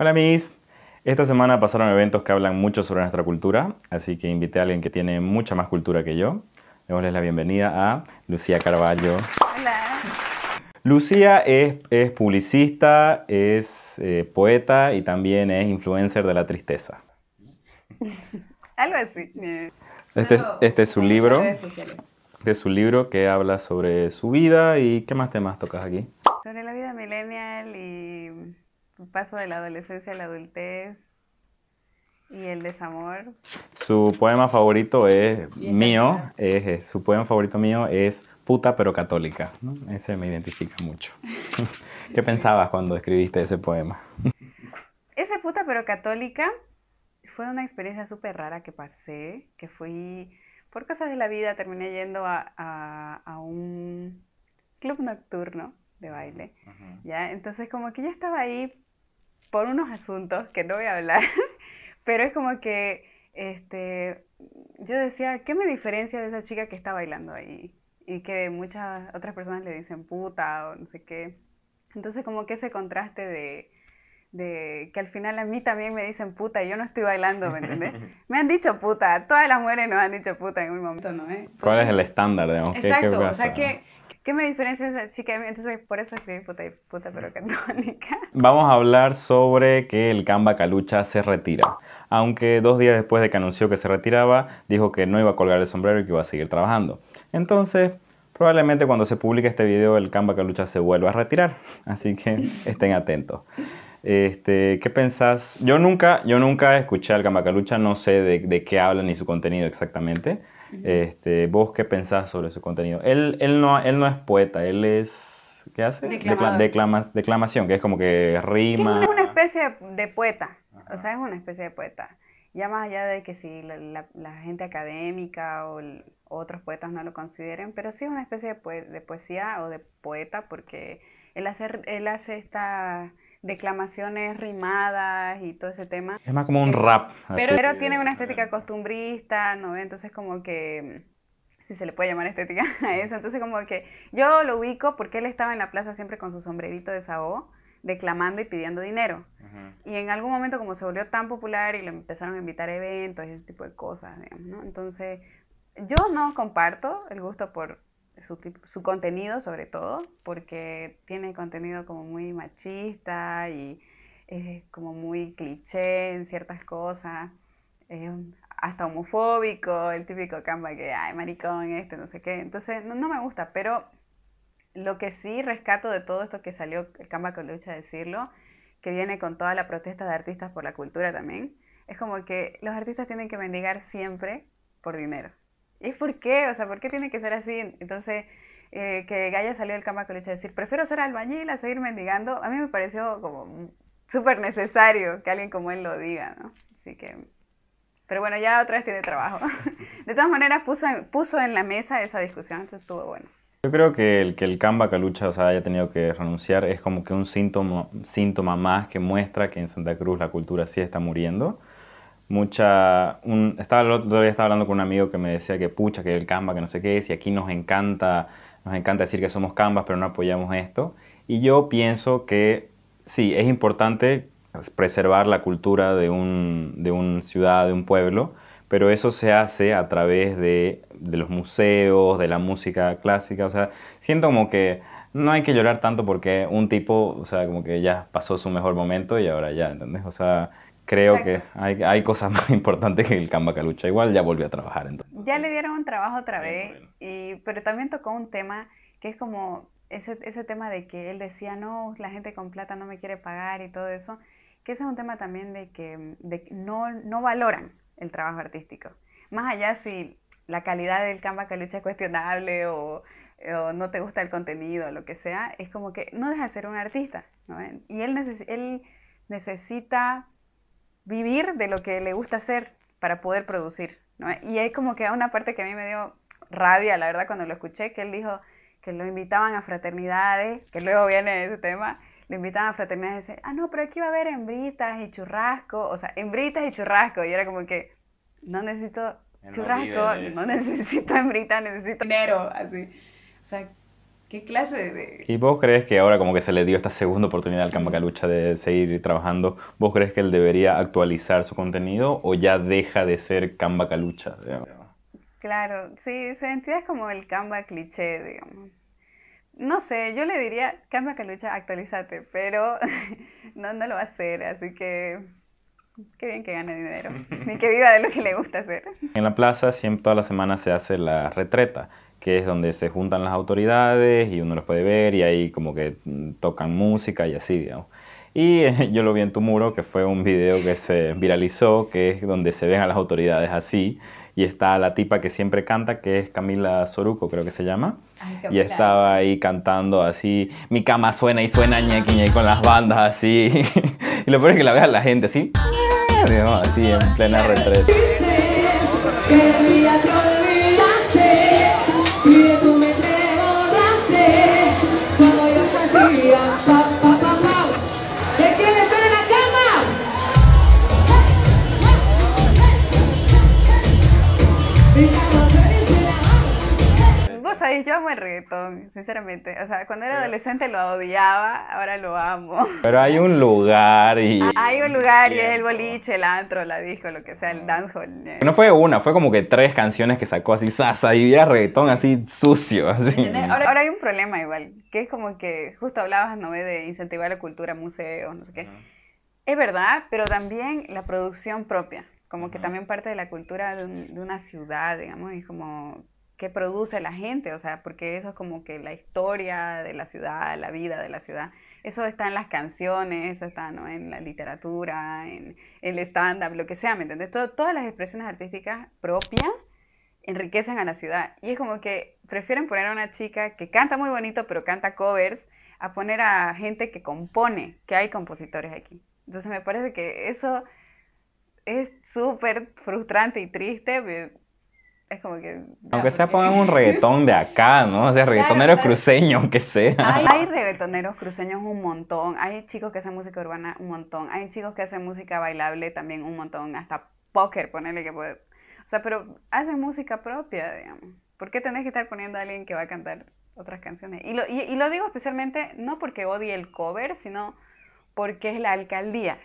Hola mis. Esta semana pasaron eventos que hablan mucho sobre nuestra cultura, así que invité a alguien que tiene mucha más cultura que yo. Démosles la bienvenida a Lucía Carballo. Hola. Lucía es, es publicista, es eh, poeta y también es influencer de la tristeza. Algo así. Este, es, este su libro. Este es su libro que habla sobre su vida y qué más temas tocas aquí. Sobre la vida millennial y paso de la adolescencia a la adultez y el desamor. Su poema favorito es mío, su poema favorito mío es Puta pero católica. Ese me identifica mucho. ¿Qué pensabas cuando escribiste ese poema? Ese puta pero católica fue una experiencia súper rara que pasé, que fui, por cosas de la vida, terminé yendo a, un club nocturno de baile, ¿ya? Entonces como que yo estaba ahí por unos asuntos que no voy a hablar, pero es como que este, yo decía, ¿qué me diferencia de esa chica que está bailando ahí? Y que muchas otras personas le dicen puta o no sé qué. Entonces como que ese contraste de, que al final a mí también me dicen puta y yo no estoy bailando, ¿me entendés? me han dicho puta, todas las mujeres nos han dicho puta en un momento, ¿no? ¿Cuál es el estándar, digamos? Exacto, o sea que ¿Qué me diferencia esa chica Entonces, por eso escribí puta y puta, pero católica. Vamos a hablar sobre que el Camba Calucha se retira. Aunque dos días después de que anunció que se retiraba, dijo que no iba a colgar el sombrero y que iba a seguir trabajando. Entonces, probablemente cuando se publique este video, el Camba Calucha se vuelva a retirar. Así que estén atentos. Este, ¿Qué pensás? Yo nunca, yo nunca escuché al Calucha. no sé de, de qué habla ni su contenido exactamente. Este, ¿Vos qué pensás sobre su contenido? Él, él, no, él no es poeta, él es... ¿Qué hace? Declama, declamación, que es como que rima. Es una especie de poeta, o sea, es una especie de poeta. Ya más allá de que si la, gente académica o otros poetas no lo consideren, pero sí es una especie de, de poesía o de poeta porque él hace, él hace esta declamaciones rimadas y todo ese tema. Es más como un rap. Pero, tiene una estética costumbrista, ¿no? Entonces como que mm, si se le puede llamar estética a eso. Entonces, como que yo lo ubico porque él estaba en la plaza siempre con su sombrerito de Sao declamando y pidiendo dinero. Y en algún momento, como se volvió tan popular y le empezaron a invitar a eventos y ese tipo de cosas, ¿no? Entonces, yo no comparto el gusto por su, contenido sobre todo, porque tiene contenido como muy machista y es como muy cliché en ciertas cosas, hasta homofóbico, el típico camba que, ay, maricón, este, no sé qué. Entonces, no, me gusta, pero lo que sí rescato de todo esto que salió el camba con lucha a decirlo, que viene con toda la protesta de artistas por la cultura también, es como que los artistas tienen que mendigar siempre por dinero. ¿Y por qué? O sea, ¿por qué tiene que ser así? Entonces, eh, que Gaya salió el cama a decir, prefiero ser albañil a seguir mendigando, a mí me pareció como súper necesario que alguien como él lo diga, ¿no? Así que... Pero bueno, ya otra vez tiene trabajo. de todas maneras, puso, en la mesa esa discusión, entonces estuvo bueno. Yo creo que el que el Camba o sea, haya tenido que renunciar es como que un síntoma más que muestra que en Santa Cruz la cultura sí está muriendo mucha... Un, estaba el otro día estaba hablando con un amigo que me decía que pucha, que el camba, que no sé qué es, y aquí nos encanta, nos encanta decir que somos Canvas, pero no apoyamos esto. Y yo pienso que sí, es importante preservar la cultura de, un, una ciudad, de un pueblo, pero eso se hace a través de, de los museos, de la música clásica, o sea, siento como que no hay que llorar tanto porque un tipo, o sea, como que ya pasó su mejor momento y ahora ya, ¿entendés? O sea, creo que hay, hay, cosas más importantes que el calucha Igual ya volvió a trabajar entonces. Ya le dieron un trabajo otra vez, y, pero también tocó un tema que es como ese, ese tema de que él decía, no, la gente con plata no me quiere pagar y todo eso, que ese es un tema también de que de, no, no valoran el trabajo artístico. Más allá si la calidad del calucha es cuestionable o, no te gusta el contenido o lo que sea, es como que no deja de ser un artista. Y él, él necesita vivir de lo que le gusta hacer para poder producir. ¿no? Y hay como que una parte que a mí me dio rabia, la verdad, cuando lo escuché, que él dijo que lo invitaban a fraternidades, que luego viene ese tema, le invitaban a fraternidades y decían, ah, no, pero aquí va a haber hembritas y churrasco, o sea, hembritas y churrasco, y era como que, no necesito churrasco, no, necesito hembrita, necesito dinero, así. O sea, ¿Qué clase de...? ¿Y vos crees que ahora como que se le dio esta segunda oportunidad al Calucha de seguir trabajando, vos crees que él debería actualizar su contenido o ya deja de ser Cambacalucha? Claro, sí, su identidad es como el Camba cliché, digamos. No sé, yo le diría, Camba Calucha, actualízate, pero no, no lo va a hacer, así que Qué bien que gane dinero y que viva de lo que le gusta hacer. En la plaza siempre toda la semana se hace la retreta que es donde se juntan las autoridades y uno los puede ver y ahí como que mm, tocan música y así, digamos. Y yo lo vi en tu muro, que fue un video que se viralizó, que es donde se ven a las autoridades así. Y está la tipa que siempre canta, que es Camila Soruco, creo que se llama. y estaba ahí cantando así, mi cama suena y suena ñequi, con las bandas así. y lo peor es que la ve la gente así, así en plena retreta. yo amo el reggaetón, sinceramente. O sea, cuando era adolescente lo odiaba, ahora lo amo. Pero hay un lugar y... Hay un lugar y es el boliche, el antro, la disco, lo que sea, el dancehall. No fue una, fue como que tres canciones que sacó así, sasa, y era reggaetón así sucio. Así. Ahora, hay un problema igual, que es como que justo hablabas, ¿no? De incentivar la cultura, museos, no sé qué. Es verdad, pero también la producción propia como que también parte de la cultura de, de, una ciudad, digamos, y como que produce la gente, o sea, porque eso es como que la historia de la ciudad, la vida de la ciudad. Eso está en las canciones, eso está en la literatura, en, el stand lo que sea, ¿me entiendes? todas las expresiones artísticas propias enriquecen a la ciudad. Y es como que prefieren poner a una chica que canta muy bonito, pero canta covers, a poner a gente que compone, que hay compositores aquí. Entonces me parece que eso es súper frustrante y triste es como que... Aunque sea pongan un reggaetón de acá, ¿no? O sea, reggaetoneros cruceño cruceños, aunque sea. Hay, reggaetoneros cruceños un montón, hay chicos que hacen música urbana un montón, hay chicos que hacen música bailable también un montón, hasta póker, ponerle que puede... O sea, pero hacen música propia, digamos. ¿Por qué tenés que estar poniendo a alguien que va a cantar otras canciones? Y lo, lo digo especialmente no porque odie el cover, sino porque es la alcaldía,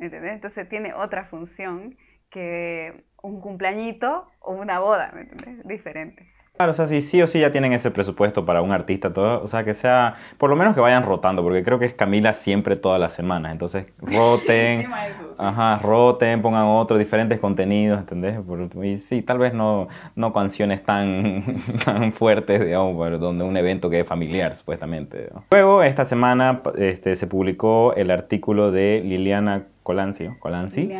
¿entendés? Entonces tiene otra función que un cumpleañito o una boda, ¿me entiendes? Diferente. Claro, o sea, sí, sí o sí ya tienen ese presupuesto para un artista, todo, o sea, que sea, por lo menos que vayan rotando, porque creo que es Camila siempre todas las semanas, entonces roten, ajá, roten, pongan otros diferentes contenidos, ¿entendés? y sí, tal vez no, no canciones tan, tan fuertes, digamos, donde un evento que es familiar, supuestamente. Luego, esta semana este, se publicó el artículo de Liliana Colancio, Colanzi,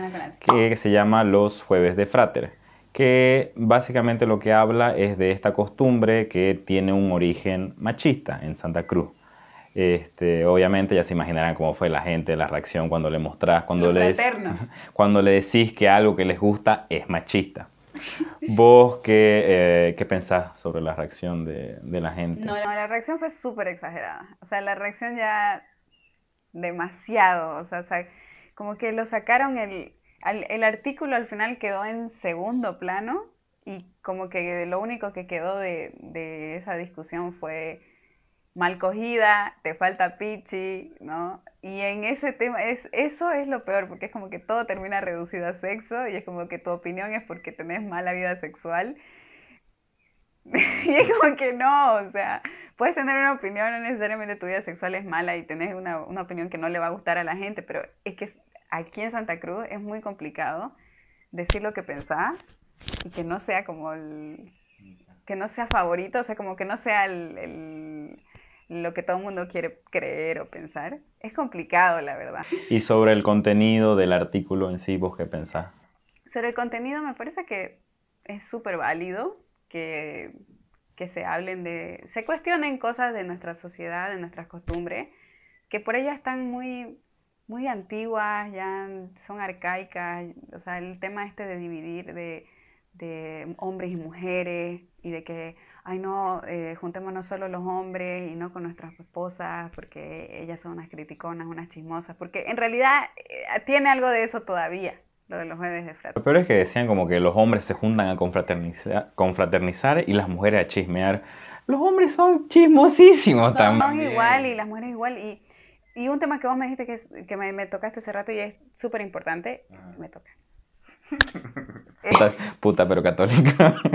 que se llama Los Jueves de Frater, que básicamente lo que habla es de esta costumbre que tiene un origen machista en Santa Cruz. Este, obviamente ya se imaginarán cómo fue la gente, la reacción cuando le mostrás, cuando le, cuando le decís que algo que les gusta es machista. ¿Vos qué, eh, pensás sobre la reacción de, la gente? No, la reacción fue súper exagerada. O sea, la reacción ya demasiado. o sea como que lo sacaron, el, artículo al final quedó en segundo plano y como que lo único que quedó de, esa discusión fue mal cogida, te falta pichi, ¿no? Y en ese tema, es, eso es lo peor, porque es como que todo termina reducido a sexo y es como que tu opinión es porque tenés mala vida sexual. y es como que no, o sea, puedes tener una opinión, no necesariamente tu vida sexual es mala y tenés una, opinión que no le va a gustar a la gente, pero es que aquí en Santa Cruz es muy complicado decir lo que pensás y que no sea como el, que no sea favorito, o sea, como que no sea lo que todo el mundo quiere creer o pensar. Es complicado, la verdad. ¿Y sobre el contenido del artículo en sí, vos qué pensás? Sobre el contenido me parece que es súper válido, que que se hablen de, se cuestionen cosas de nuestra sociedad, de nuestras costumbres, que por ellas están muy, muy antiguas, ya son arcaicas, o sea, el tema este de dividir de, de hombres y mujeres y de que, ay no, eh, juntémonos solo los hombres y no con nuestras esposas porque ellas son unas criticonas, unas chismosas, porque en realidad eh, tiene algo de eso todavía lo de los jueves de fraternidad Lo peor es que decían como que los hombres se juntan a confraternizar, confraternizar y las mujeres a chismear. Los hombres son chismosísimos también. Son igual y las mujeres igual. Y, y un tema que vos me dijiste que, que me, tocaste hace rato y es súper importante, me toca. puta, puta, pero católica.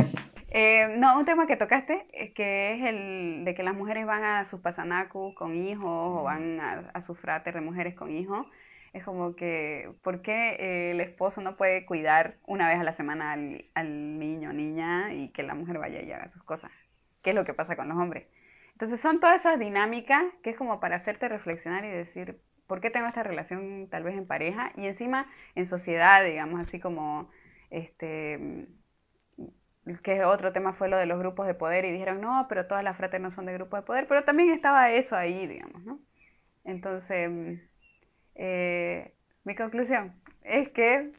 Eh, no, un tema que tocaste es que es el de que las mujeres van a sus pasanacu con hijos o van a, a frater de mujeres con hijos es como que, ¿por qué el esposo no puede cuidar una vez a la semana al, niño o niña y que la mujer vaya y haga sus cosas? ¿Qué es lo que pasa con los hombres? Entonces son todas esas dinámicas que es como para hacerte reflexionar y decir, ¿por qué tengo esta relación tal vez en pareja? Y encima en sociedad, digamos, así como este que otro tema fue lo de los grupos de poder y dijeron, no, pero todas las fraternas son de grupos de poder, pero también estaba eso ahí, digamos, ¿no? Entonces, eh, mi conclusión es que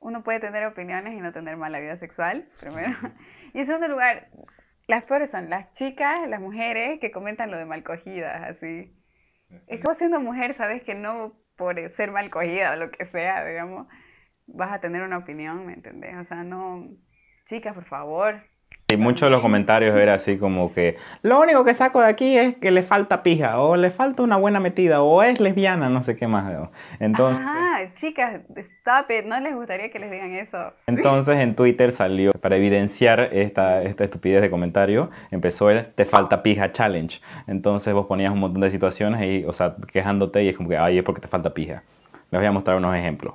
uno puede tener opiniones y no tener mala vida sexual, primero. Y en segundo lugar, las peores son las chicas, las mujeres que comentan lo de mal cogidas, así. Es siendo mujer, sabes que no por ser mal cogida o lo que sea, digamos, vas a tener una opinión, ¿me entendés? O sea, no, chicas, por favor, y muchos de los comentarios eran así como que lo único que saco de aquí es que le falta pija o le falta una buena metida o es lesbiana, no sé qué más. Entonces, ah, chicas, stop no les gustaría que les digan eso. Entonces en Twitter salió para evidenciar esta, estupidez de comentario, empezó el te falta pija challenge. Entonces vos ponías un montón de situaciones y, o sea, quejándote y es como que, ay, es porque te falta pija. Les voy a mostrar unos ejemplos.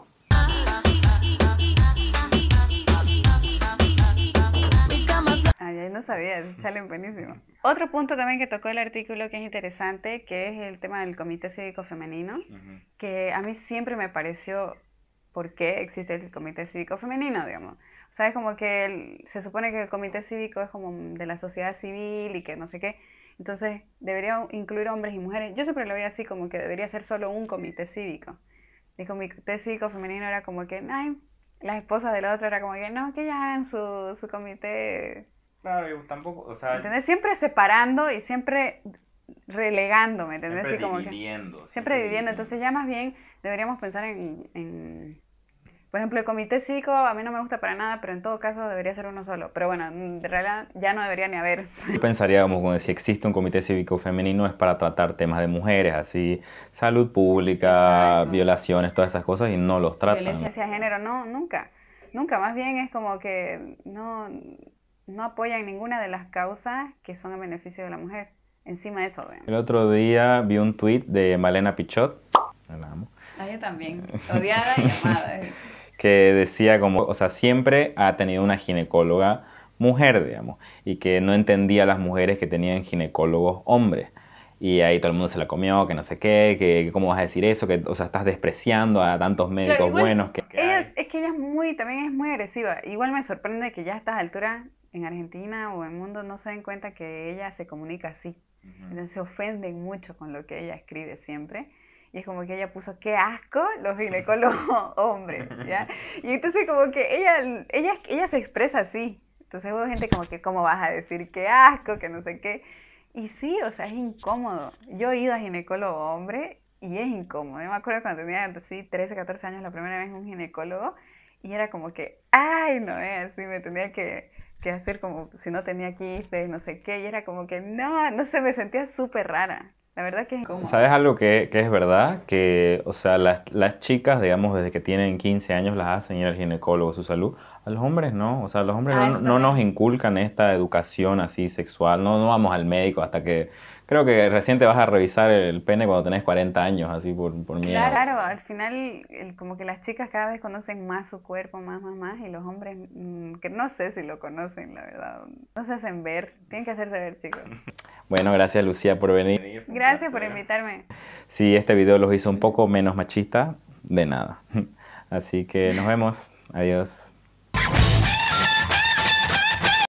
no sabía, un challenge buenísimo. Otro punto también que tocó el artículo que es interesante, que es el tema del Comité Cívico Femenino, que a mí siempre me pareció por qué existe el Comité Cívico Femenino, digamos. O sea, es como que se supone que el Comité Cívico es como de la sociedad civil y que no sé qué. Entonces, debería incluir hombres y mujeres. Yo siempre lo veía así, como que debería ser solo un comité cívico. El comité cívico femenino era como que, ay, las esposas de la otra era como que, no, que ya hagan su, su comité Claro, yo tampoco, Siempre separando y siempre relegándome, ¿me entendés? Siempre como dividiendo. Que, siempre, dividiendo. Entonces ya más bien deberíamos pensar en, Por ejemplo, el comité cívico a mí no me gusta para nada, pero en todo caso debería ser uno solo. Pero bueno, de realidad ya no debería ni haber. Yo pensaría como si existe un comité cívico femenino es para tratar temas de mujeres, así salud pública, violaciones, todas esas cosas y no los tratan. Violencia de género, no, nunca. Nunca, más bien es como que no no apoyan ninguna de las causas que son a beneficio de la mujer. Encima de eso, vean. El otro día vi un tweet de Malena Pichot. La amo. Ah, también. Odiada y amada. que decía como, o sea, siempre ha tenido una ginecóloga mujer, digamos, y que no entendía a las mujeres que tenían ginecólogos hombres. Y ahí todo el mundo se la comió, que no sé qué, que, cómo vas a decir eso, que, o sea, estás despreciando a tantos médicos buenos que... es, que ella es muy, también es muy agresiva. Igual me sorprende que ya a estas alturas en Argentina o en el mundo no se den cuenta que ella se comunica así. Entonces se ofenden mucho con lo que ella escribe siempre. Y es como que ella puso, qué asco los ginecólogos hombres, ¿ya? Y entonces como que ella, ella, ella se expresa así. Entonces hubo gente como que, ¿cómo vas a decir qué asco, que no sé qué? Y sí, o sea, es incómodo. Yo he ido a ginecólogo hombre y es incómodo. Yo me acuerdo cuando tenía así 13, 14 años la primera vez un ginecólogo y era como que, ay, no, es eh, así, me tenía que que hacer, como si no tenía quiste, no sé qué, y era como que no, no sé, me sentía súper rara. La verdad que es ¿Sabes algo que, que, es verdad? Que, o sea, las, las, chicas, digamos, desde que tienen 15 años las hacen ir al ginecólogo su salud. A los hombres no, o sea, los hombres ah, no, no nos inculcan esta educación así sexual, no, no vamos al médico hasta que Creo que recién vas a revisar el pene cuando tenés 40 años, así por, por miedo. Claro, al final como que las chicas cada vez conocen más su cuerpo, más, más, más, y los hombres, mm, que no sé si lo conocen, la verdad, no se hacen ver, tienen que hacerse ver, chicos. Bueno, gracias Lucía por venir. Gracias por invitarme. Si este video los hizo un poco menos machista, de nada. Así que nos vemos, adiós.